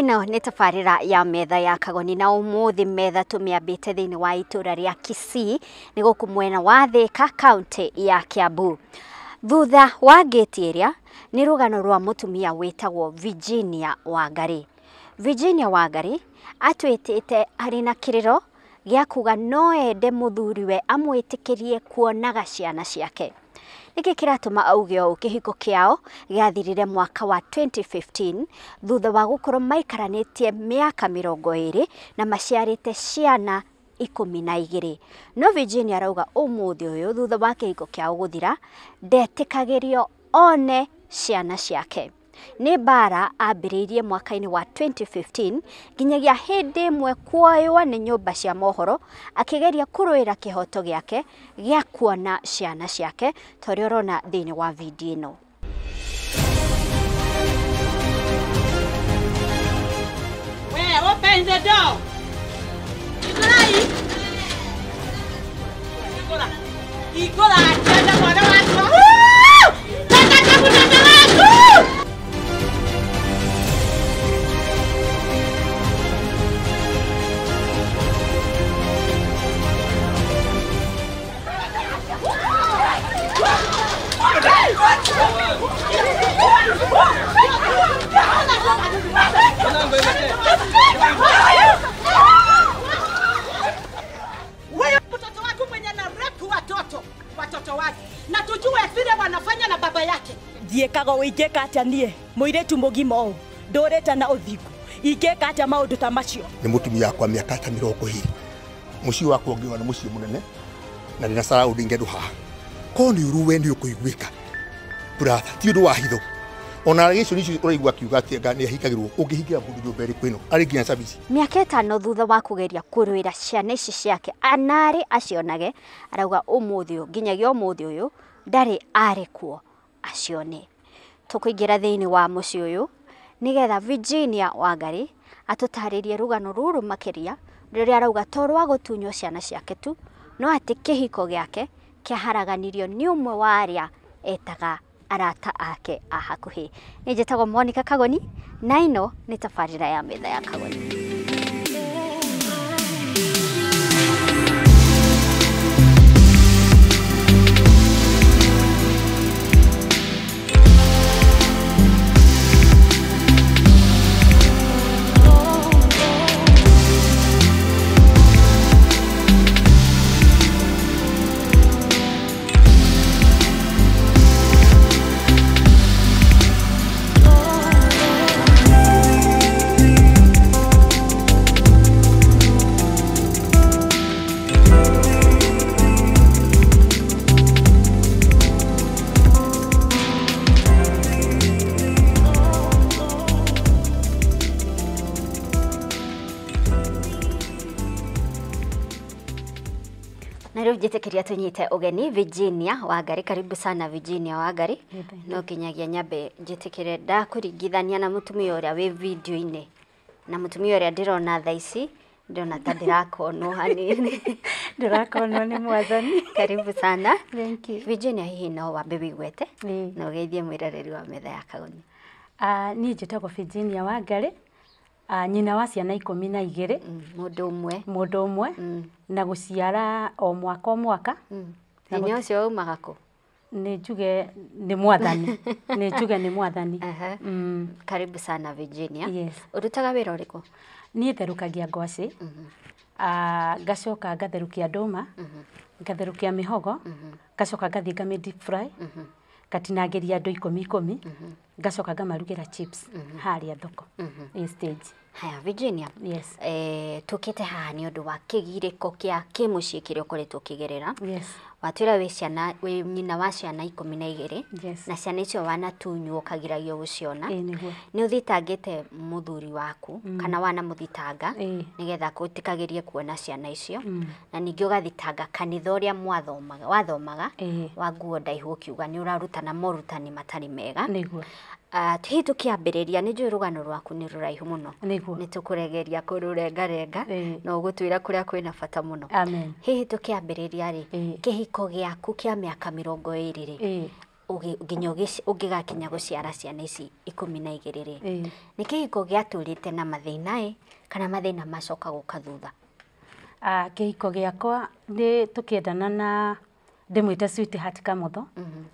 ĩno ni tabarĩra ya metha ya kagoni na ũmũthĩ metha tũmĩambĩte thĩinĩ wa itũra rĩa Kisii ni gũkũ mwena wa ka kaunti ya Kiambu thutha wa ngĩti ĩrĩa nĩ rũgano rwa mũtumia wĩtagwo Virginia Wangarĩ Virginia Wangarĩ atwĩtĩte arĩ na kiriro gĩa kuga no ende mũthuriwe amwĩtĩkĩrie kuonaga ciana ciake niki kiratuma auge ũũ kĩhiko kĩao gĩathirire mwaka wa 2015 thutha wa gũkorwo maikaranĩtie miaka mĩrongo ĩrĩ na maciarĩte ciana ikũmi na igĩrĩ no Virginia arauga ũmũthĩ ũyũ thutha wa kĩhiko kĩao gũthira ndetĩkagĩrio one ciana ciake nä mbara ambĩrĩirie mwaka inä wa 2015 nginyagia hĩndĩ ĩmwe nä nyå mba cia mohoro akĩgeria kũrũĩra kĩhoto gĩake gĩa kuona ciana ciake torĩa ũrona thĩinĩ wa video ĩno open the door. Ikorai. Ikorai. Ikorai. Ikorai. Ikorai. Ikorai. Ikorai. Wewe mtoto wake mwenye na rapu watoto watoto wake, na tujue vile wanafanya na baba yake ndiekaga wĩngĩka atĩa niĩ mũirĩtu mũgima ũũ ndũrĩte na ũthingu ingĩka atĩa maũndũ ta macio nĩ mũtumia wakwa mĩaka ta mĩrongo ĩrĩ mũciĩ wakwa ũngĩona mũciĩ mũnene na ndĩna sara ũndĩ ingĩandũ haha korwo nĩ ũruwe nĩ ũkũiguĩka mbura ti undu wa hitho ona gä cå nicio å raigua akiuga atä nä ahingagä rwo å ngä hingä ra må ndå nyå mba ä rä kw no nginya mä aka ätano thutha wa kå geria kå rwä ra ciana ici ciake anarä acionage arauga å må thä å nginyagia å må thä å yå ndarä arä kuo acione tå kå ingä ra thä inä wa må ciä å yå nä getha virginia wangarä atå tarä rie rugano rå rå makä ria rä rä arauga to rwa gå tunywo ciana ciake tu no atä kä hiko gä ake kä aharaganirio nä å mwe wa arä a etaga arata ake a hakuhi ni njitagwo Monica Kagoni na ino ni tabarĩra ya metha ya Kagoni njitikiria tunyite ugeni Virginia Wangari karibu sana Virginia Wangari no nginyagia nyambe njitikire ndakuringithania na mutumia uria wi video-ini na mutumia uria ndirona thaa ici ndona ta ndirakonwo hanini ndirakonwo ni mwathani karibu sana thank you Virginia hihi no wambe wigwete na ugeithie mwirereri wa metha ya kauni Uh, ah, niĩ njĩtagwo Virginia Wangari Ah, nyina wa ciana ikumi na igiri mundu mm, umwe mundu umwe mm. na guciara o mwaka o mwaka hinya mm. ucio umaga ku ni njuge ni mwathani ni njuge ni mwathani karibu sana Virginia yes. urutaga wira uriku niä therũkagia ngwaci mm-hmm. ah, ngacoka ngatherũkia ndũma mm-hmm. ngatherũkia mĩhogo mm-hmm. ngacoka ngathiĩ ngamĩndi fry ngatinangĩria andũ ikũmi ikũmi ngacoka ngamarugä ra mhm. harä a thoko mhm. stage haya Virginia yes. eh, tukite haha nä å ndå wa kä girä kä a kä må ciä kä rä a å koretwo kä gerera yes. watwä wä ciana wä nyina wa ciana ikå mi na igä rä yes. na ciana icio å kagiragio gå ciona nä å thitangä te må thuri waku mm. kana wana må thitanga nä getha gå tä kagä rie kuona ciana icio mm. na ningä å gathitanga kanitha å rä a mwathomaga wathomaga e. wa nguo ndaihu å kiuga nä å rarutana morutani matarä mega Ah, tukiambiriria ni njui rugano rwaku ni ruraihu muno ni tukuregeria kururenga renga na ugutwira kuria kwina bata muno hihi tukiambiriria ri kihiko giaku kia miaka mirongo iri ri nginya ungigakinya guciara ciana ici ikumi na igiri ri ni kihiko giaturite na mathina i kana mathina macoka guka thutha ah, kihiko giakwa ni tukiendana na ndimwite Sweetheart Kamotho mm-hmm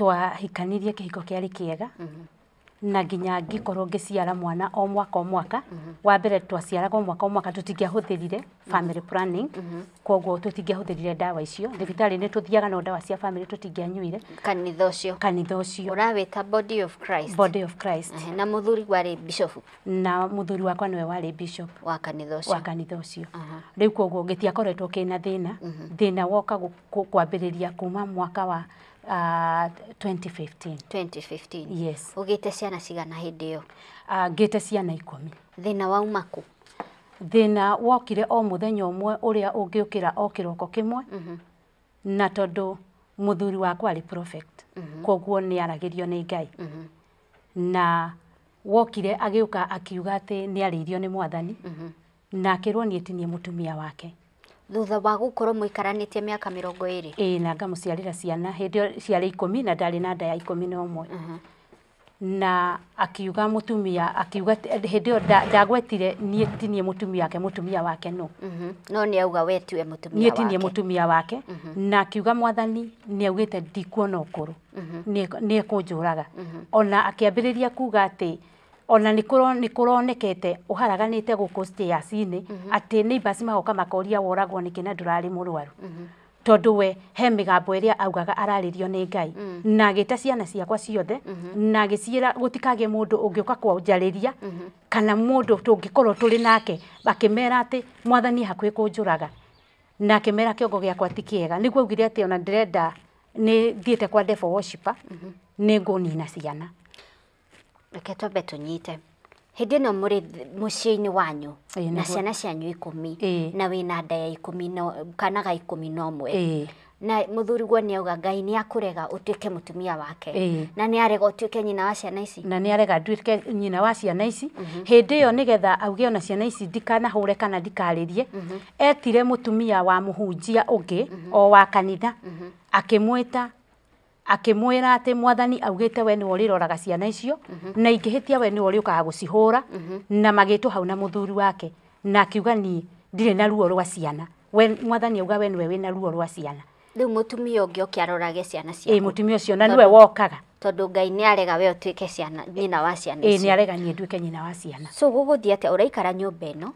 twahikanirie kĩhiko kä ega mhm. na nginya ngä ciara mwana o mwaka o mwaka mhm. wa mbere twaciaraga o mwaka o mwaka tũtingĩahũthĩrire mhm. family planning koguo tũtingĩahũthĩrire ndawa icio thibitarĩ nĩ tũthiaga no ndawa cia family tũtingĩanyuire kanitha ũcio kanitha ũcio ũrawĩta body of Christ body of Christ na mũthuri warĩ bishop na mũthuri wakwa nĩwe warĩ bishop wa kanitha ũcio wa kanitha ũcio rĩu koguo gĩtiakoretwo kĩna thĩna thĩna woka kwambĩrĩria kuma mwaka wa Uh, 2015 2015 yes ugite ciana cigana hindi iyo uh, ngite ciana ikumi thina wauma ku thina wokire o muthenya umwe uria ungiukira o kiroko kimwe mm -hmm. na tondu muthuri wakwa ari prophet mm -hmm. koguo ni aragirio ni ngai mm -hmm. na wokire agiuka akiuga ati ni ariirio ni mwathani mm -hmm. na akirwo nietinie mutumia wake thutha wa gukorwo muikaranite miaka mirongo iri ii na ngamuciarira ciana hindi ciari ikumi na ndarĩ na nda ya ikumi na ũmwe uh-huh. na akiuga mutumia akiuga hindi ndagwetire niĩ ti niĩ mutumia wake mutumia wake no uh-huh. no ni auga we tiwe mutumia wake ti niĩ mutumia wake uh-huh. na akiuga mwathani nĩ augĩte ndikuona ũkũrũ nĩ ekũnjũraga ona akĩambĩrĩria kuga ati ona nä kå ronekete å haraganä te gå kå stayacinä mhm. neighbors magoka makoria woragwo nä durari murwaru ndå rarä må mhm. rwaru tondå we he mä gambo ä rä a augaga ararä rio nä ngai mm. na agä ta ciana ciakwa ciothe mhm. na agä ciä gå tikagä må ndå å ngä å ka ria kana må ndå tå ngä korwo tå rä nake akä mera mwathani hakwe kå njå raga na kimera mera kä ongo gä akwa ti kä ega nä ona ndä renda nä thiä te kwa nä ngå nina ciana reke twambe tunyite hĩndĩ ĩno mũrĩ mũciĩ-inĩ wanyu na ciana cianyu mi na wĩna nda ya ikũmi kana ga ikũmi na mwe na mũthuriguo nä auga ngai nĩ akũrega ũtuĩke mũtumia wake na nä arega ũtuĩke nyina wa ciana ici na nä arega nduĩke nyina wa ciana ici mhm. yo nä getha auge ona ciana ici re kana rie mhm. etire mutumia wa mũhunjia ũngĩ mhm. o wa kanitha akĩmwĩta akimwira ati mwathani augite we ni uri roraga ciana icio mhm. na ingihitia we ni uri ukaga gucihura mhm. na magitwo hau na muthuri wake na akiuga ni ndire na ruo rwa ciana we mwathani auga we niwe wina ruo rwa ciana riu mutumia ungi oke arorage ciana ciaku e mutumia ucio na niwe wokaga tondu ngai ni arega we utuike ciana nyina wa ciana ici nä arega ni nduike nyina wa ciana so gå gå uraikara nyumba ino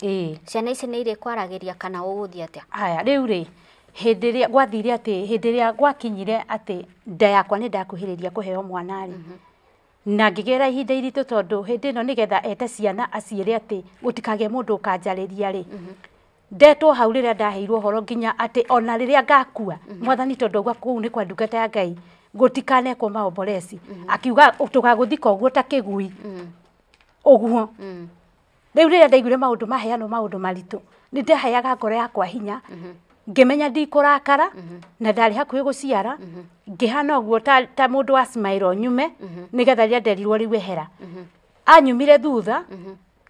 ciana ici ni ire kwaragiria kana gå gå thiä atä haya rä u hindi ria gwathire ati hindi ria gwakinyire ati nda yakwa ni ndakuhiriria kuheo mwana ri mhm. na ngigera ihinda iritu tondu hindi ino nigetha ete ciana aciire ati gutikage mundu ukanjariria ri mhm. ndetwo hau riria ndaheirwo horo nginya ati ona riria ngakua mhm. mwathani tondu gwa kuu ni kwa ndungata ya ngai gutikane gutikanekwo maoboresi akiuga tukaguthika uguo ta kigui uguo riu riria ndaiguire maundu maheano maundu maritu ni ndeheaga ngoro yakwa hinya ngimenya ndikurakara mhm. na ndari hakuhi guciara mhm. ngihana uguo ta mundu wa smairo nyume mhm. nigetha riria nderirwo riu ehera anyumire thutha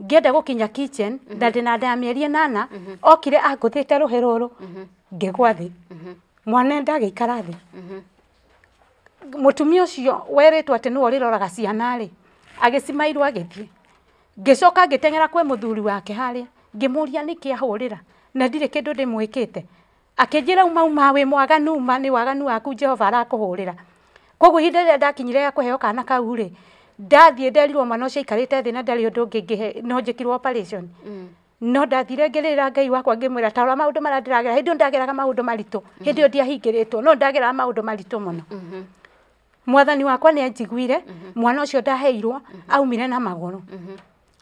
ngienda gukinya kitchen na ndi na nda ya mieri enana okire anguthite ruhi ruru ngigwa thi mwana ndagiikara thi mutumia ucio weritwo ati niwe riroraga ciana ri agicimairwo agithii ngicoka ngiteng'era kwe muthuri wake haria ngimuria niki ahurira na ndirä kä ndå ndä mwä kä te akinjira uma uma wi mwaganu ma ni waganu waku jehova arakuhurira koguo ihinda rĩrĩa dakinyire ya kuheo kana kau rĩ ndathiĩ nderirwo mwana ũcio aikarĩte thĩ na ndarĩ ũndũ ũngĩ no njĩkirwo operation mm. no ndathire ngĩrĩrĩra ngai wakwa ngĩmwĩra ta rora maundu marĩa ndĩragera hindi ĩyo ndageraga maundu maritũ hindi mm-hmm. ĩyo ndiahingĩrĩtwo no ndageraga maundu maritũ mũno mm-hmm. mwathani wakwa ni anjiguire mm-hmm. mwana ũcio ndaheirwo aumire na magũrũ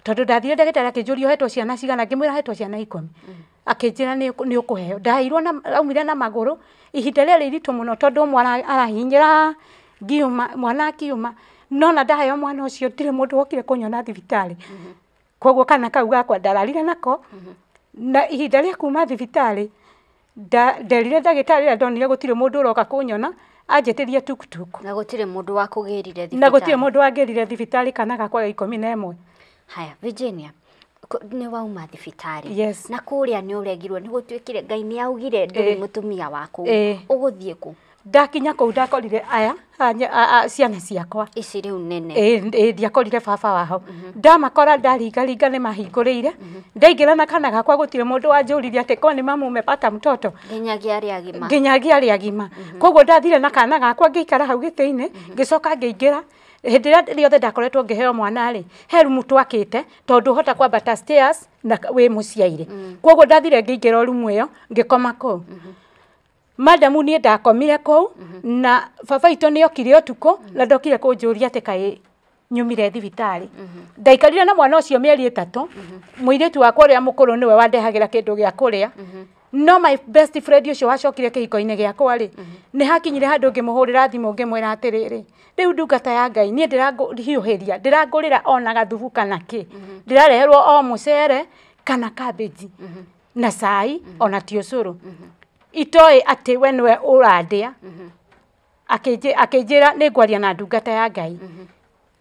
tondu ndathire ndagitari akinjuria hetwo ciana cigana ngimwira hetwo ciana ikumi mm. akinjira ni ukuheo ndairwo aumire na maguru ihinda riri iritu muno tondu mwana arahinyira ngiuma mwana akiuma nona ndaheo mwana ucio ndire mundu wokire kunyona thibitari mm-hmm. koguo kana kau gakwa ndararire nako mm-hmm. na ihinda rĩa kuma thibitarĩ nderire ndagĩtarĩ rĩrĩa ndonire gũtirĩ mũndũ ũroka kũnyona anjĩtĩrie tuktuk na gũtirĩ mũndũ wakũgĩrire thibitarĩ na gũtirĩ mũndũ wangĩrire thibitarĩ kana gakwa ga ikũmi na ĩmwe haya Virginia ni wauma thibitarä yes. na kå rä a nä å regirwo nä gå tuä kä ngai nä augire ndå rä eh. må tumia wa å gå thiä kå ndakinya kå u ndakorire aya ciana ciakwa ici rä u nene eh, eh, ndiakorire baba waho mhm. ndamakora ndaringaringa nä mahingå rä ire mhm. ndaingä ra na kana gakwa gå tirä må ndå wanjå ririe atä korwo nä mamu umepata mtoto nginyagia arä agima mhm. koguo ndathire na kana gakwa ngä ikara hau gä tä-inä ngä coka ngä ingä ra hindi ria othe ndakoretwo ngiheo mwana ri he rumu twakite tondu hota bata stairs na wi muciaire mm. koguo ndathire ngiingira rumu iyo ngikoma kuu mm -hmm madamu niä ndakomire kå u mm-hmm. na baba itå nä okire å tukå mm-hmm. na ndokire kå njå ria atä kaä nyumire thibitarä mm-hmm. ndaikarire na mwana å cio mä eri ä tatå må irä tu wakwa å rä a må kå rå nä we wandehagä ra kä ndå gä rä a no my best friend ucio wacokire kihiko-inä gä akwa rä mm-hmm. nä hakinyire handå ngä må hå rä ra thimå ngä mwä ra atä rä rä rä u ndungata ya ngai niä ndä rahiå hä ria ndä rangå rä ra ona gathubu kana kä mm-hmm. ndä rareherwo o må cere kana kambäji mm-hmm. na cai ona ti å cå rå itoä atä we nä we å randä a akä njä ra nä ngwaria na ndungata ya ngai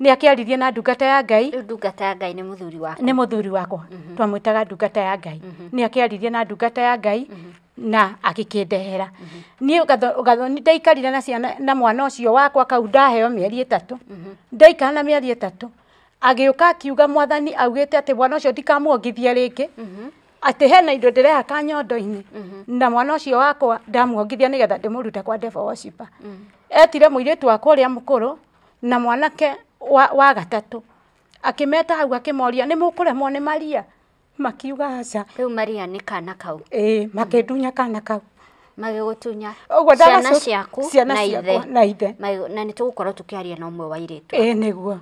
nä akäaririe na ndungata ya ngai ndungata ya ngai nä må thuri wakwa nä må thuri wakwa mhm. twamwätaga ndungata ya ngai mhm. nä akäaririe na ndungata ya ngai mhm. na agikindehera niä gatho nä ndaikarire na ciana na mwana ũcio wakwa kau ndaheo mĩeri ĩtatũ ndaikara na mĩeri ĩtatũ agĩũka akiuga mwathani augĩte atĩ mwana ũcio ndikamuongithie rĩngĩ atĩ hena indo ndĩrehaka nyondo-inĩ na mwana ũcio wakwa ndamuongithia nĩgetha ndĩmũrute kwa ndeba wocipa etire mũirĩtu wakwa ũrĩa mũkũrũ na mwanake wa, gatatu akimeta hau akimoria nä må kå remwo nä maria makiuga aca riu maria ni kana kau ä makä ndunya kana kau magä gå ciana ciaku na ithe na ithe na nä tå gå aria na umwe mwe wa irä tu ä nä guo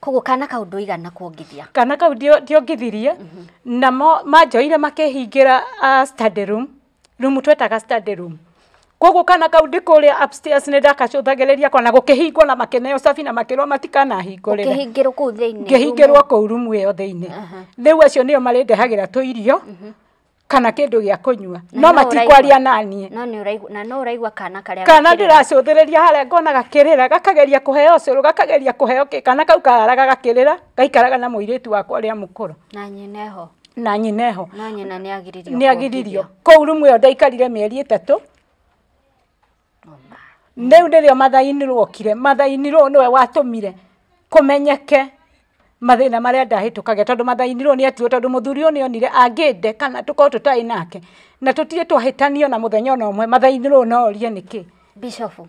koguo kana kau nduigana kuongithia kana kau ndiongithirie mm -hmm. na manjoire makä hingä ra uh, ah, study room rumu twetaga study room koguo kana kau ndi kuria upstairs ni ndakacuthagiriria kana gukihingwo na makeneo safi na makirwo matikanahingurire ngihingirwo kuu thiini ngihingirwo kuu rumu iyo thiini riu acio nio to irio kana kindu gia kunywa no matikwaria nanie na no uraigua kana karia kana ndiracuthiriria haria ngona gakirira gakageria kuheo curu gakageria kuheo ki kana kau kararaga gakirira gaikaraga na muiritu wakwa ria mukuru na nyine ho na nyine ho na nyina ni agiririo ni agiririo ko rumu iyo ndaikarire mieri itatu riu nirio mathaini rwokire mathaini rå niwe watåmire kåmenyeke mathina maria ndahitukagia tondu mathaini rå niatuo tondu muthuri å nionire anginde kana tukorwo tutai nake na tutire twahitanio na muthenya ona umwe mathaini rå noorie niki bishofu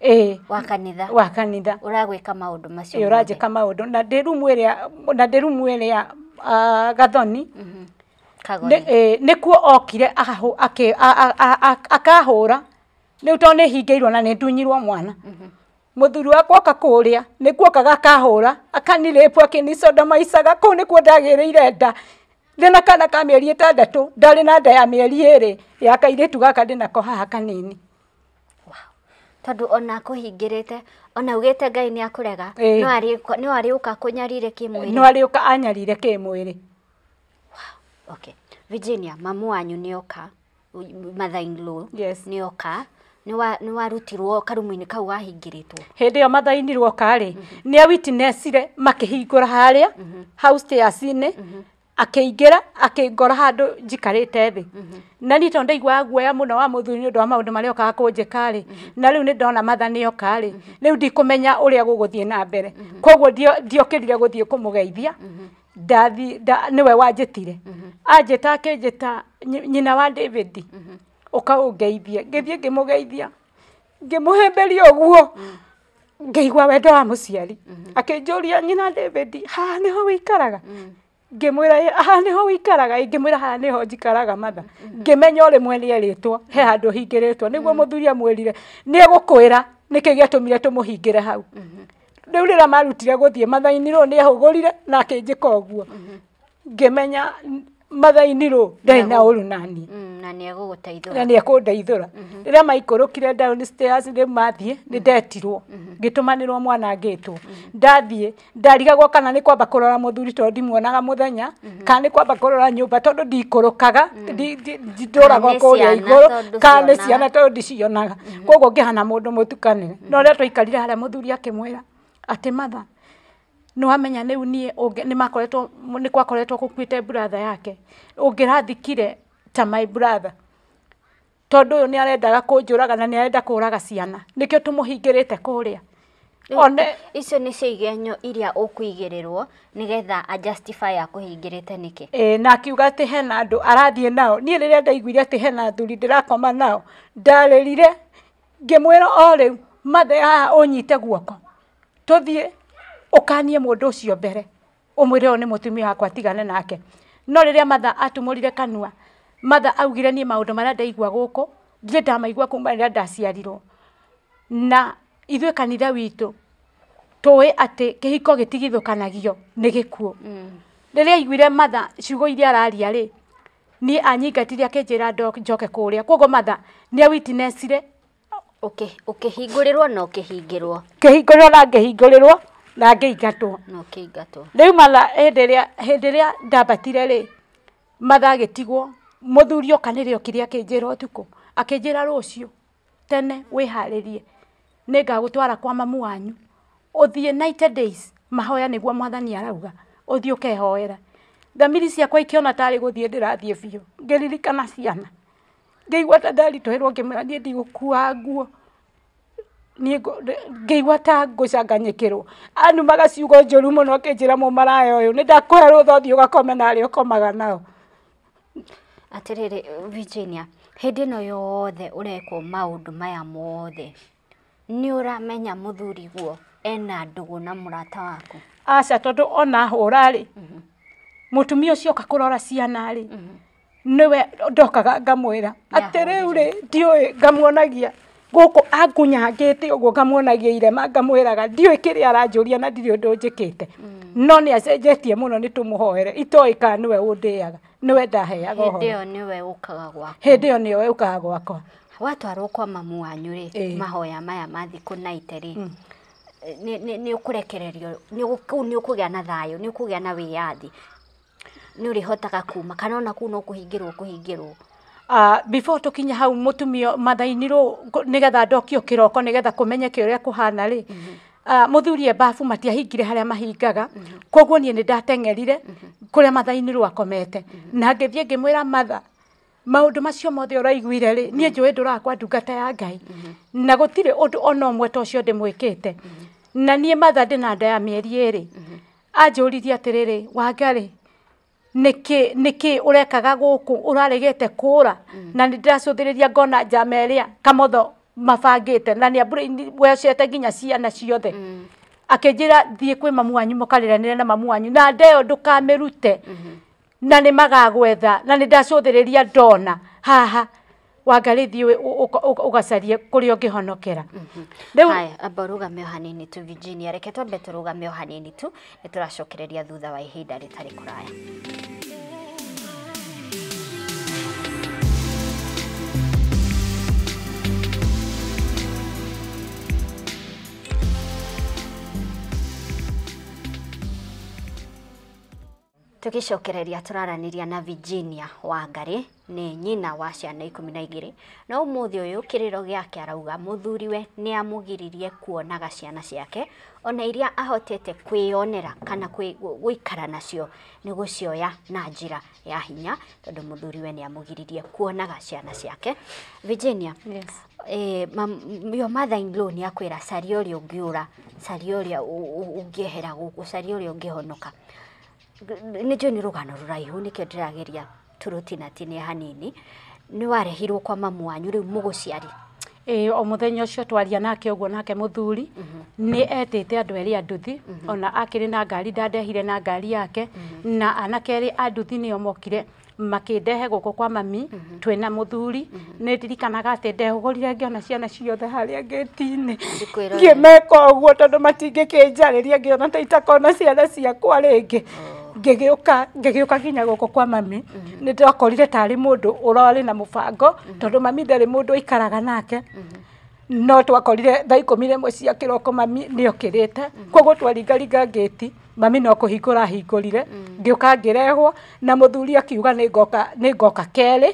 eh wa kanitha wa kanitha uragwika maundu macio ä uranjika maundu na ndä rumu ä na ndä rumu ä rä a gathoni mhm. nä kuo okire akahå ra ni uto ni tondu hingirwo na ni ndunyirwo mwana muthuri wakwa oka kuria nikuo kaga kahura akaniripu maisa maicaga kuu nikuo ndagiriire da ndina kana ka mieri itandatu ndarĩ na nda ya mieri ere ya kairĩtu gaka ndinako haha kanini tondũ ona akũhingĩrĩte ona ugĩte ngai nĩ akũrega no arĩũka kũnyarire kĩmwĩrĩ no arĩũka anyarire wow. okay. Virginia mamu wanyu ni oka Mother in law yes. ni oka nä warutirwo karumu-inä kau wahingä rä two hä ndä ä yo mathainirwo karä mhm. nä awitinesire makä hingå ra harä a haustacinä mhm. mhm. akiingira akingora handu jikarite thi na ni tonde igwa guoya muno wa muthuri ni undu wa maundu maria okaga kunjika ri na riu ni ndona mathani oka ri riu kumenya uria guguthie na mbere koguo ndiokirire guthie kumugeithia ndathi niwe wanjitire anjita akinjita nyina wa david ukaungeithia ngithie ngimugeithia ngimuhimbiria uguo ngeigua wendo wa muciari mm-hmm. akinjuria nyina David haha niho wikaraga mm-hmm. ngimwira haha niho wikaraga ngimwira haha niho njikaraga matha mm-hmm. ngimenya rimwe rieritwo he handu hingiritwo niguo muthuri amwirire niegukwira niki giatumire tumuhingire hau riu rira marutire guthie mathaini ru niehugurire na akinjika uguo ngimenya mathaini rå ndarä na å ru nani mm, na nä egå ndeithå ra rä mhm. rä a maikå rå kire rä mathiä mhm. nä ndetirwo mhm. ngä tå manä rwo mwana ngä two ndathiä ndarigagwo kana nä kwamba kå rora må thuri tondå ndimuonaga må thenya kana nä kwamba kå rora nyå mba tondå ndikå rå kaga ndå ragwo kå rä a igå rå kana nä ciana tondå ndicionaga koguo ngä hana må ndå må tukanä re no rä a twaikarire harä a må thuri akä mwä ra atä matha nä wamenya rä u nä makoretwo nä kwakoretwo gå kuä te buratha yake å ngä rathikire ta my brother tondå å yå nä arendaga kå njå raga na nä arenda kå raga ciana nä kä o tå må hingä rä te kå rä a one icio nä cio igenyo iria å kå rä rwo nä getha akå hingä rä te nä kä na akiuga atä hena andå arathiä nao niä rä rä a ndaiguire atä hena thuri ndä rakoma nao ndarä rire ngä mwä ra o rä u mathe haha å nyite guoko tå thiä ukanie mundu ucio mbere umwire ni mutumia wakwa tigane nake no riria matha atumurire kanua matha augire ni maundu maria ndaigua guku ndire ndamaigua kuma rä rä a ndaciarirwo na ithwe kanitha witå tåä atä kä hiko gä tigithå kanagio nä gä kuå mm. rä aiguire matha ciugo iria araria rä ni anyingatire akä njä ra njoke kuria rä matha ni awitinesire å kä hingå rä rwo na å kä na ngä na ngĩingatwo no kĩingatwo rĩu matha hĩndĩ ĩrĩa hĩndĩ ĩrĩa ndambatire rĩ matha agĩtigwo mũthuri oka nĩrĩo kĩrĩa akĩnjĩra ũtukũ akĩnjĩra rũciũ tene wĩharĩrie nĩ ngagũtwara kwa mamu wanyu ũthiĩ 90 days mahoya nĩguo mwathani arauga ũthiĩ ũkehoera thamiri ciakwa ikĩona tarĩ gũthiĩ ndĩrathiĩ biũ ngĩririkana ciana ngĩigua ta ndaritũhĩrwo ngĩmwĩra niĩ ndigũkua nguo ngĩigua ta ngũcanganyĩkĩrwo anumaga ciugo mo mũno akĩnjĩra mũmaraya ũyũ nĩ ndakũhe rũtha å gakome na å komaga nao atĩrĩrĩ Virginia ä no yothe maå ndå maya mothe nĩ ũramenya mũthuri guo ena gå na rata waku aca tondå ona må mm-hmm. tumia å cioka kå rora ciana mm-hmm. nä we ndokaga ngamwĩra atĩ rĩu rĩ ndiũĩ ngamuonagia guku angunyangite uguo ngamuonagia irema ngamwiraga ndiui kiria aranjuria na ndiri undu njikite mm. no ni acenjetie muno ni tumuhoere itoi kana niwe undiaga niwe ndaheaga horo hindi iyo niwe ukaga gwakwa hindi iyo niwe ukaga gwakwa watwarwo kwa mamu wanyu ri mahoya maya ma thiku ri nä å kå rekererio kå u nä å kå gä a na thayå nä å kå gä a na wä yathi nä å rä hotaga kuma kana ona kuu no kå hingä rwo kå hingä rwo Uh, before tukinya hau mutumio mathainirwo nigetha ndokio kiroko nigetha kumenyeke uria kuhana ri mm -hmm ah, muthurie bafu matiahingire haria mahingaga mm-hmm. koguo niä nä ndateng'erire mm-hmm. kå rä a mathainä mm-hmm. na ngäthiä ngä matha maå ndå macio mothe å raiguire rä niä njå ä ndå rakwa ndungata ya ngai na gå tirä ona å ta å cio na niä matha ndä nda ya mä eri anjå ririe atä rä rä niki niki urekaga guku uraregete kura mm. na ria ngona njama a kamotho te na niawecete nginya ciana ciothe mm. akinjira thie kwi mamu wanyu re na mamu wanyu na kamä ndukamirute mm-hmm. na ni magagwetha na ria ndona haha wangarä thiä å gacarie kå rä a å ngä honokera mm-hmm. rä amba rå game o hanini tu Virginia reke twambe tå rå game o hanini tu nä tå racokereria thutha wa ihinda rä tarä kå raya tugicokereria turaraniria na Virginia Wangari ni nyina wa ciana ikumi na igiri no muthi uyu kiriro giake arauga muthuriwe ni amugiririe kuonaga ciana ciake ona iria ahotete kwionera kana gwikara nacio ni gucioya na njira ya hinya tondu muthuriwe ni amugiririe kuonaga ciana ciake Virginia yes. Eh, yo mother in law ni akwira caria uria ungiura caria uria ungiehera guku caria nä njå nä rå gano rå raihu nä kä o ndä rageria tå rå tinä hanini nä warehirwo kwa mamu wanyu rä u må gå ciari o må thenya å cio twaria nake å guo nake må thuri mhm. nä etä te andå erä anduthi mhm. ona akä rä na ngari ndandehire na ngari yake mhm. na anakerä a nduthi nä omokire mokire makä gå kå kwa mami twä na må thuri nä ndirikanaga atä ndehågårire ngä ona ciana ciothe harä a ngä tinä ngä meka å guo tondå matingä kä njarä ria ngä ona ta itakona ciana ciakwa rä ngä oh ngigiuka ngigiuka nginya guko kwa mami ni mhm. ndakorire tari mundu urori na mubango mhm. tondu mami ndari mundu aikaraga nake mhm. no twakorire thaa ikumi rimwe cia kiroko mami ni okirite koguo twaringaringa ngiti mami no kuhingura hingurire ngiuka ngirehwo na muthuri akiuga ni ngoka ni ngoka keri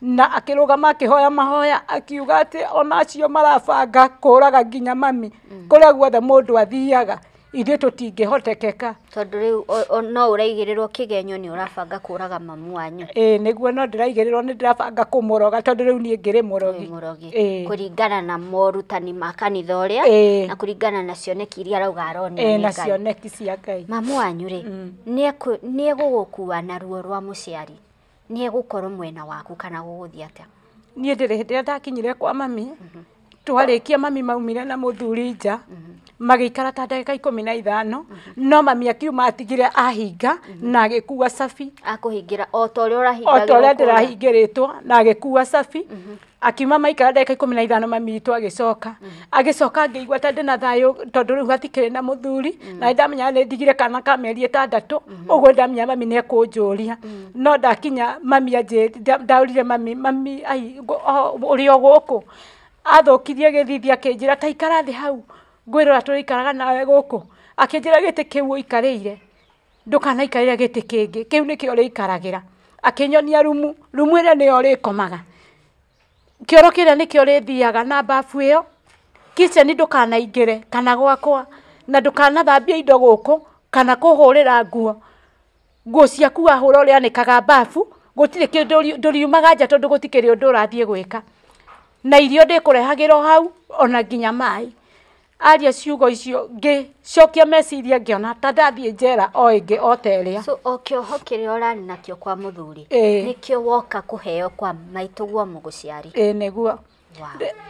na akirugama akihoya mahoya akiuga ati ona acio marabanga kuraga nginya mami kuria guothe mundu athiaga ithuĩ tũtingĩhotekeka tondå rä u no å raigä rä rwo kä genyo nä å rabanga kå raga mamu wanyu ä nä no ndä raigä rä rwo nä ndä rabanga kå må roga tondå rä u niä ngä rä må rogi kå ringana na morutani ma kanitha å rä a na kå ringana na cioneki iria arauga aronio na cioneki cia ngai mamu wanyu rä mm. nä egå gå kua na ruo rwa må ciari nä egå korwo mwena waku kana gå gå thiä atä niä ndä rä hä ndä rä a ndakinyire kwa mami mhm. twarä kia mami maumire na må thuri nja mhm magikara ta dagika ikumi na ithano no mami akiuma atigire ahinga mhm. na agikuwa safi akuhingira o ta uria urahingagira o ta uria ndirahingiritwo na agikuwa cabi mhm. akiuma maikara ndagika ikumi na ithano mami witå agäcoka mhm. agäcoka ngäigua ta ndä na thayå tondå rä u hatikärä na må thuri na ndamenya nä ndigire kana ka mĩeri ĩtandatå å guo ndamenya mami nä ekũnjå ria no ndakinya mami anjä ndaurire mami mami ai rä o gå kå athå kirie gä thithi taikara thä hau ngwirora turikaraga nawe guku akinjira giti kiu uikarire ndukanaikarire giti kingi kiu nikio urikaragira akinyonia rumu rumu komaga iria niyo urikomaga kioro kiria nikio urithiaga na bafu iyo kitchen ndukanaingire kana gwakwa na ndukanathambia indo guku kana kuhurira nguo nguo ciaku wahura uria anikaga bafu gutire kindu nduriumaga nja tondu gutikiri undu urathie gwika na irio ndikurehagira hau ona nginya mai aria ciugo icio ngä cokia meciria ona ta ndathiä njera o ĩngĩ o ta ĩrĩa so o kĩoho kĩrĩa ũrarĩ nakĩo kwa mũthuri e. nĩkĩo woka kũheo kwa maitũguo mũgũciari ĩ e, nĩguo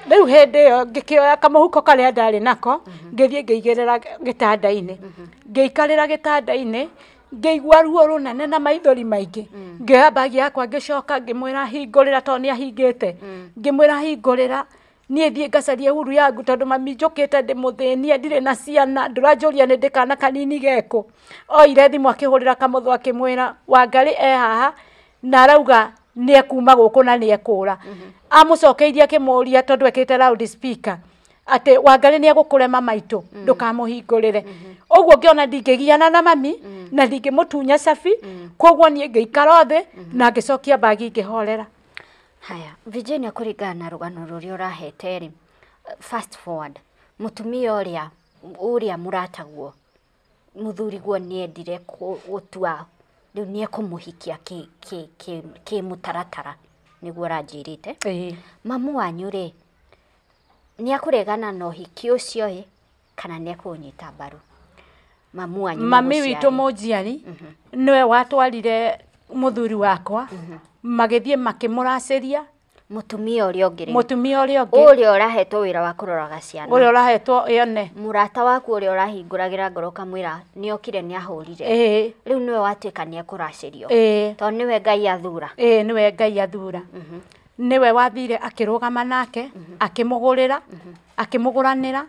rĩu wow. hĩndĩ ĩyo huko karä a ndarä nako mhm. ra gä tanda-inä mhm. ngä ikarä ra gä tanda-inä ngä igua ruo nene na maithori maingĩ mm. ngĩhambagia yakwa ahingä te ngä mwä ra hingå rä ra niä thiä ngacaria huru yaku tondå mami kä te ndä må thä nie ndirä na ciana ndå ranjå ria nä ndä kana kanini gekå oire thimå akä hå rä ra kamå thå akä mwä ra wangarä e haha na arauga nä ekuma gå kå na nä ekå ra mhm. amå cokeirie akä må ria tondå ekä te atä wangarä nä egå kå rema maitå mm. ndå kamå hingå rä re å mhm. guo ngä ona ndingä giana na mami mm. na ndingä må tunya cabi mm. koguo niä ngä ikara thä mm-hmm. na ngä cokia mbagi ngä horera Haya, Virginia kuringana na rugano ruri urahete ri fast forward mutumia uria uria murataguo muthuriguo niendire gutua riu niekumuhikia ki ki ki ki mutaratara niguo uranjirite e. mamu wanyu ri niekũregana na uhiki ucio i kana niekũunyita mbaru mamu wanyu mami witu mujiari uhuh. niwe watwarire muthuri wakwa mm-hmm. magithie makimuraceria mutumia uria ungiri mutumia uria ungi uria urahetwo wira wa kuroraga ciana uria urahetwo yone murata waku uria urahinguragira ngoro kamwira ni okire ni ahurire eh riu niwe watuika ni ekuracirio eh to niwe ngai athura eh niwe ngai athura mm-hmm. niwe wathire akirugama nake mm-hmm. akimugurira akimuguranira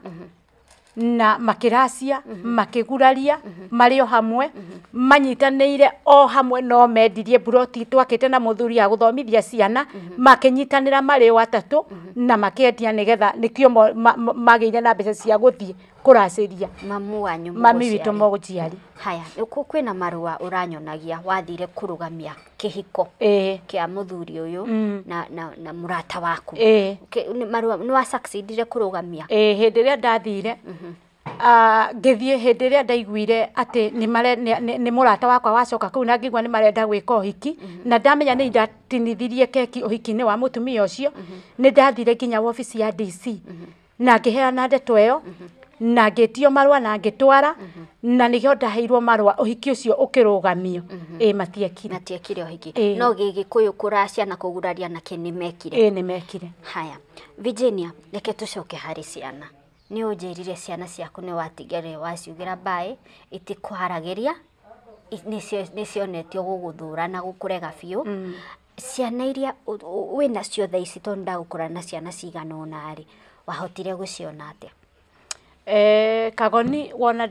na makiracia makiguraria mhm. mari mhm. o hamwe mhm. manyitanire o hamwe no mendirie broti twakite na muthuri ya guthomithia ciana makinyitanira mari watatu na makiendia nigetha nikio magiire na mbeca cia guthie kuraciria mami witu muguciari haya a marua ranyonagia wathire kurugamia kä e. kia muthuri uyu mm. na, na, na murata waku e. marua ni wa succeedire ndä ä rä a ndathire thiä hä ndä ä rä a ndaiguire nä må rata wakwa wacoka u na ngĩigua nä marenda gwä ka å hiki mhm. na ndamenya nä indatinithirie keki hiki-inä wa må tumia å cio mhm. nä ndathire nginya wobici ya DC na mhm. ngä na ngĩheana ä yo na ngĩtio marwa na ngĩtwara mhm. na å ndaheirwo å ũhiki ũcio ũkĩrũgamio mhm. ĩ matiekire matiekire hiki no gĩgĩkũyũ kũracia na kũguraria nake nĩ mekire ĩ nä mekire haya Virginia reke coke harä ciana nĩ ũnjĩrire ciana ciaku ria nä cionetio gå gå thå ra na rega biå mm. ciana iria wĩnacio thaa ici tondũ ndagũkora na ciana cigana ũna rĩ wahotire gũciona atĩa eh kagoni wona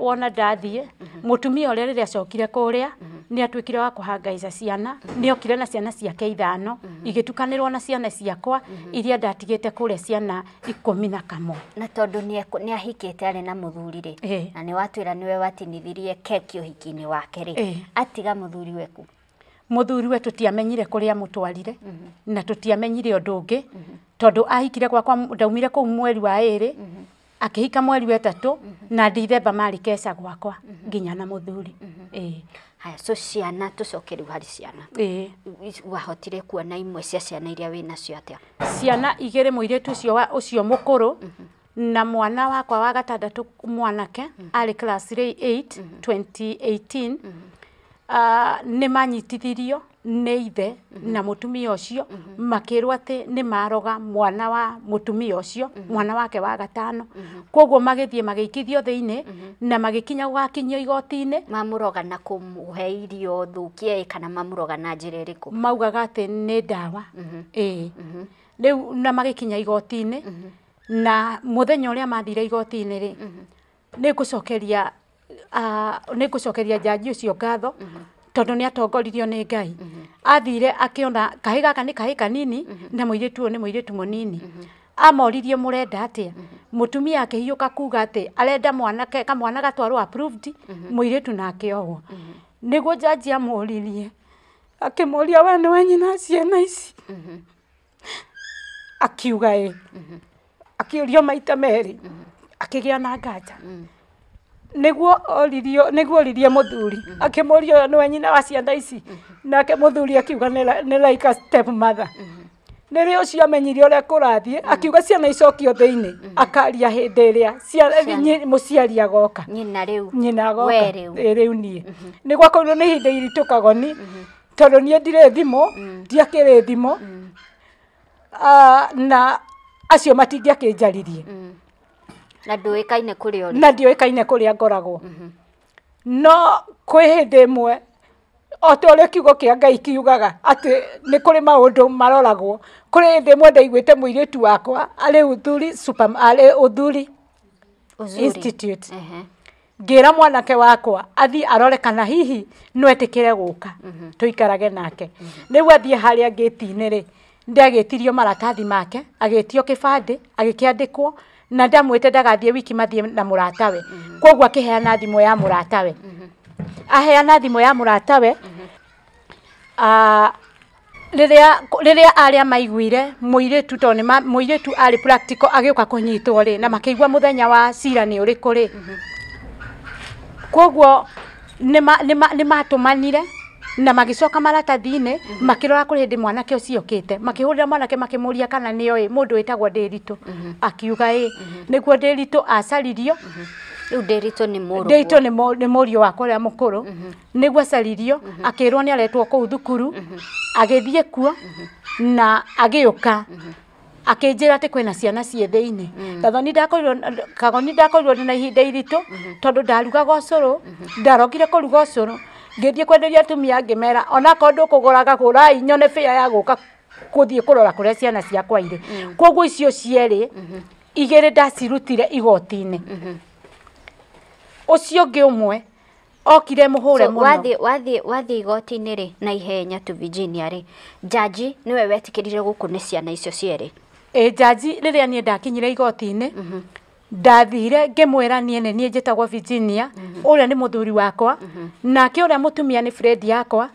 wona ndathiä må mhm. tumia å rä a rä rä acokire kå rä a nä atuä wa kå hangaica ciana nä okire na ciana ciake ithano mhm. igä tukanä rwo na ciana ciakwa mhm. iria ndatigä te kå rä a ciana ikå na kamwe na tondå nä ahikä te arä na må thuri rä eh. na nä watwä ra nä we watinithirie keki å hiki wake rä atiga må thuri weku tiamenyire kå kuria mutwarire må twarire na tutiamenyire undu ungi mm ngä tondu ahikire gwakwa ndaumire u mweri wa iri rä akihika mweri wa -hmm. na ndithemba mari keca gwakwa nginya na muthuri mm-hmm. haya so ciana tucokeru hari ciana wahotire kuona imwe cia ciana iria wi nacio atia ciana igiri muiritu ucio ucio mukuru mm-hmm. na mwana wakwa wa gatandatu mwanake mm-hmm. ari class 8 2018 nä manyitithirio nä ithe mhm. na må tumia å cio makä mhm. rwo atä nä maroga mwana wa må tumia å cio mhm. mwana wake wa gatano koguo magä thiä magä ikithio thä inä na magä kinya gågakinyio igoti-inä mamå roga na kå he irio thå kana mamå roga na njä ra ä rä kå maugaga atä nä ndawa ää rä u na magä kinya igoti-inä na må thenya å rä a mathire igoti-inä rä nä ngå cokeria nä ah, ngå cokeria njanji å cio ngatho tondå ni atongoririo ni ngai mhm. athire akiona kahä gaka nä kahä kanini mhm. na må irä tu å nä må irä tu må nini mhm. amoririe må renda atä a må tumia akä hiå ka kuga atä arenda kamwana gatwarwo må irä tu na akä ogwo nä guo njanji amåririe akä må ria we nä wenyina ciana ici akiuga ä akä å rio maita merä akä gä a na nganja niguo oririo niguo oririe muthuri mm-hmm. akimuria uyu we nyina wa ciana ici mm-hmm. nake muthuri akiuga ni like a step mother mm-hmm. nä ucio amenyire å rä a kå rathiä akiuga ciana icokio thä inä akaria hä ndä ä rä a må agoka nyina agoka rä u niä nä gwakorirwo nä ihinda iritå kagoni tondå niä ndirä thimå mm. ndiakä rä thimå mm. ah, na acio matingä akä njaririe mm na ndiuikaine kuria uri na ndiuikaine kuria ngoragwo mhm. no kwi hindi imwe o ta ũrĩa kiugo kĩa Ngai kiugaga atĩ nĩ kũrĩ maũndũ maroragwo kũrĩ hĩndĩ ĩmwe ndaiguĩte mũirĩtu wakwa arĩ ũthuri super arĩ ũthuri institute ngĩra mwanake wakwa athiĩ arore kana hihi no etĩkĩre gũka mhm. tũikarage nake mhm. rĩu athiĩ harĩa ngĩti-inĩ rĩ ndagĩtirio maratathi make agĩtio kĩbandĩ agĩkĩandĩkwo na ndamwite ndagathiä wiki mathiä na må ratawe mm -hmm. koguo akä heana thimå ya må ratawe mm -hmm. aheana thimå ya må ratawe mm -hmm. uh, riria aria maiguire muiritu to ni muiritu ari practical agiuka kunyitwo ri na makiigua muthenya wa cira ni uriku ri mhm. koguo ni matumanire na magicoka marata thine makirora kuri hindi mwanake kite makihurira mwanake makimuria kana nio i mundu itagwo ndiritu mm-hmm. akiuga i mm-hmm. niguo ndiritu acaririo riu ndiritu ni muru ndiritu ni murio wakwa uria mukuru niguo acaririo mm-hmm. akirwo ni aretwo kuu thukuru agithie kuo na agiuka akinjira ati kwina ciana cie thiini mm. gathoni ndakorirwo kagoni ndakorirwo na ihinda iritu tondu ndarugaga ucuru ndarokire kuruga ucuru ngĩthiĩ kwenderia atumia ngĩmera onakorwo ndũkũgũraga kura inyone bĩa ya gũka gũthiĩ kũrora kũrĩa ciana ciakwa irĩ mm. koguo icio cierĩ mm-hmm. igĩrĩ ndacirutire igoti-inĩ mm-hmm. ũcio ũngĩ ũmwe okire muhure muno wathi wathi wathi igoti-inĩ rĩ na ihenya tu Virginia rĩ jaji niwe wetikirire gũkũ nĩ ciana icio cierĩ e jaji rĩrĩa niĩ ndakinyire igoti-inĩ mm-hmm ndathire ngimwira nie ne nie njitagwo Virginia nä mhm. ni muthuri wakwa mhm. nake uria mutumia ni Fred yakwa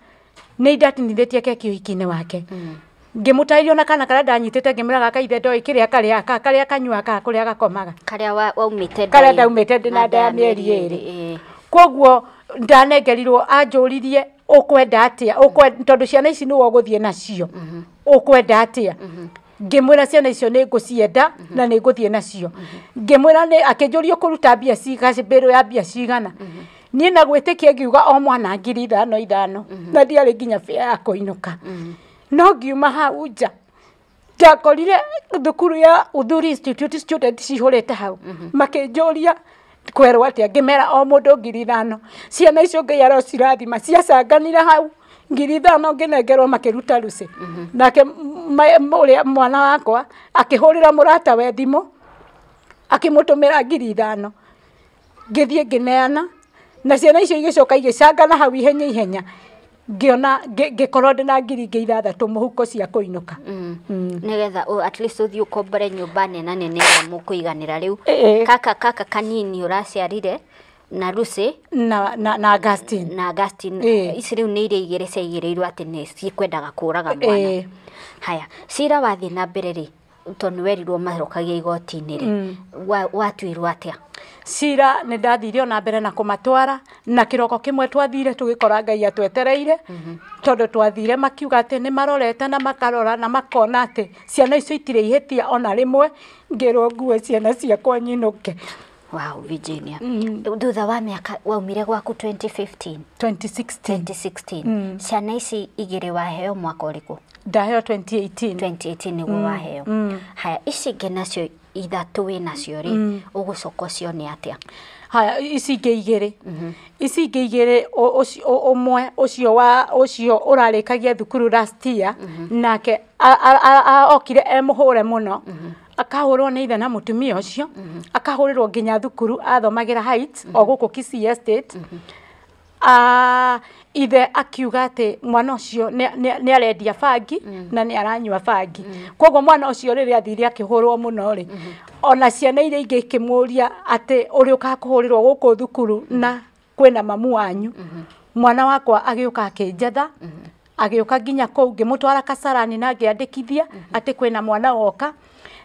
ni ndatinithitie keki uhiki inä wake mhm. ngimutairio na kana ndoä kä rä gaka ithe ndoi karä a ka kå rä a gakomaga a ndaumä te ndä ndina nda ya mieri rä koguo ndanengerirwo anjũririe ukwenda atia tondå ciana ici nä wo gå thiä nacio å kwenda atä a ngimwira ciana icio nä ngå cienda mhm. na nä ngå thiä nacio ngimwira akä njå ria å kå ruta mbia mbä ya mbia cigana mhm. niä na gwä tä kia ngiuga o mwana ngiri ithano ithano mhm. na ndiarä nginya bä ya kå no ngiuma hau nja ndakorire thukuru ya uthuri institute student cihurite hau makinjuria kwerwo atia ngimera o mundu ngiri ithano ciana icio ngai arocirathima ciacanganire hau ngiri ithano ngĩnengerwo makĩruta ruse nake ũrĩa mwana wakwa akihurira murata we thimũ akimutumira ngiri ithano ngĩthiĩ ngĩneana na ciana icio igĩcoka igĩcangana hau ihenya ihenya ngĩona ngĩkorwo ndĩ na ngiri ingĩ ithathatũ mũhuko cia kuinuka mm. mm. nigetha at least uthi ũkombore nyumba nena nene ĩrĩa mũkũiganĩra rĩu kaka kaka kanini uraciarire na Lucy na na na Augustine na Augustine e. ici riu ni iria igire ciaigirirwo ati ni cikwendaga kuraga eh. mwana e. haya cira wathi na mbere ri tondu werirwo marokagia igoti-inĩ rĩ mm. watuirwo wa atĩa cira nĩ ndathire ona mbere na kũmatwara na kĩroko kĩmwe twathire tũgĩkora ngai atwetereire mm -hmm. tondũ twathire makiuga atĩ nĩ marorete na makarora na makona atĩ ciana icio itirĩ ihĩtia ona rĩmwe ngĩrwo nguo ciana ciakwa nyinũke Wow, Virginia. Mm. Thutha wa miaka waumire gwaku 2015. 2016. 2016. Mm. Ciana ici igĩrĩ waheo mwaka ũrĩkũ? Ndaheo 2018. 2018 nĩguo mm. waheo. Mm. Haya, ici ingĩ nacio ithatũ wĩ nacio rĩ, mm. ũgũcoka ũcio nĩ atĩa? haya ici ingä igä rä ici ingä igä rä å mwe å cio wa å cio å rarä kagia thukuru mm-hmm. nake okire emå hå re må no mm-hmm akahurwo nä ithe na må tumia å cio akahå rä rwo nginya thukuru athomagä ra o gå kå kisi estate Uh, ithe akiuga atä mwana ucio nä arendia bangi mm. na nä aranyua bangi mm. koguo mwana ucio rä athiri athire muno ri mm -hmm. ona ciana iria ingä ikĩmũria atä å rä å kaga hå rä rwo gå kå thukuru na kwĩna mamu wanyu mwana wakwa agä å ka akä njetha -hmm. agä å ka nginya kå ngä må twara kacarani na ngiandikithia andä kithia atä kwĩna mwana woka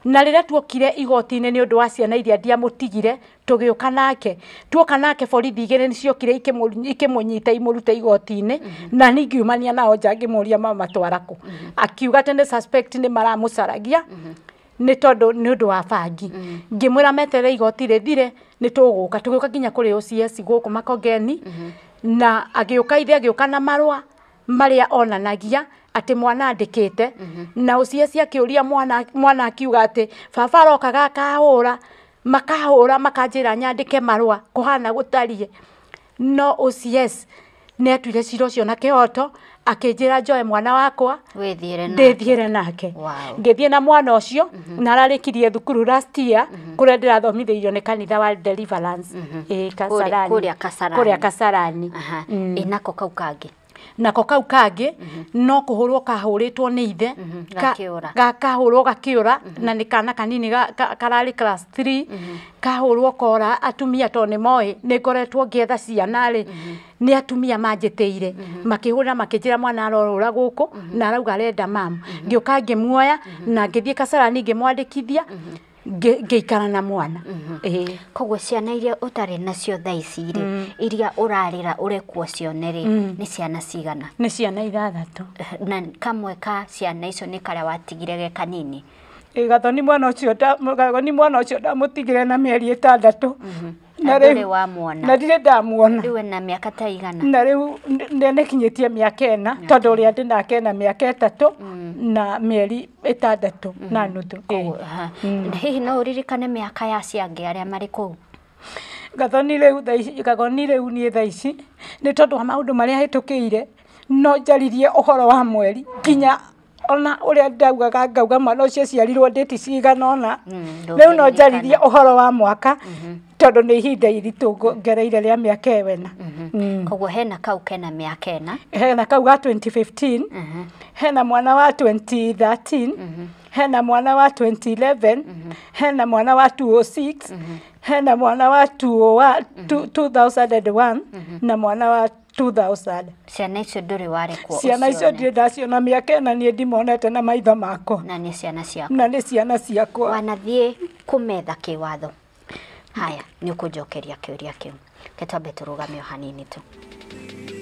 na rä rä a tuokire igoti-inä nä å ndå wa ciana iria ndiamå tigire tå gä å ka nake tuoka nake borithi igä rä nä ciokire ikä må nyita imå rute igoti-inä mhm. na ningiumania nao nja ngä må ria akiuga atä nä maramå caragia mhm. nä tondå nä å ndå wa bangi mhm. ngä mwä ra meterere igoti rä thire nä tå gå ka tå gä å ka nginya kå rä gå kå na agä å ka ithe agä å ka na marå a marä a onanagia atä mwana andikite te na å cie ciakä å ria mwana akiuga atä baba aroka gakahå ra makahå ra makanjä ra nyandä ke marå a kå hana gå no å ne nä atuire ciro cio na kä hoto akä njä ra njoe mwana wakwa ndä thiä re nake ngithie thiä na mwana å cio mhm. na ararä kirie thukuru last mhm. kå rä a ndä rathomithä kanitha wa deliverance kå rä a kasarani inako mm. kau nako kau kage mhm. no kuhurwo kahuritwo ni ithe mhm, ga kahurwo gakiura mhm. na ni kana kanini karari class 3 kahurwo kora atumia to ni moi ni koretwo ngietha ciana ri ni atumia manjiteire makihura makijira mwana arorora guku na arauga renda mam ngiuka ngimwoya na ngithie kasara ni ngimwandikithia ikara na mwana mm-hmm. koguo ciana iria utari nacio thaa ici rĩ mm. iria ũrarĩra ũrekwo cione rĩ mm. nĩ ciana cigana nä ciana ithathatå eh, na kamwe ka ciana icio nĩ karĩa watigire ge kanini gathoni mwana mwana tigä re na ä tandatå mm-hmm na rä na ndirä ndamuona na mä aka ta na rä u nä tie mä aka ena tondå å rä a ndä nake na mä aka ä tatå na mä eri ä tandatå mm. na nuthu mm. hihi no å ririkane mä aka ya ciangä arä a marä kå u gathoni rä gagoni rä u niä thaa ici nä tondå wa maå ndå marä a hä tå kä ire no njaririe å horo wa mweri nginya ona uria ndaugaga ngauga mwana ucio ciarirwo nditi cigana ona mm, riu no njaririe uhoro wa mwaka mhm. tondu nä ihinda iritå ngereire rä a mä aka ewena mhm. mm. koguo hena kau kena mä aka ena hena kau ga 2015 mhm. hena mwana wa 2013 hena mwana wa 2011 hena mwana wa 206 hena mwana wa 2001 na mwana wa ciana icio ndũrĩ warĩ kuo ciana icio na mä aka ĩna niĩ ndimonete na maitho makwa na nä ciana ciakwa na nĩ ciana ciakwa wanathiĩ kũmetha kĩwatho haya nĩ ũkũnjokeria kĩũria kĩu ketwambe tũrũgame o hanini tå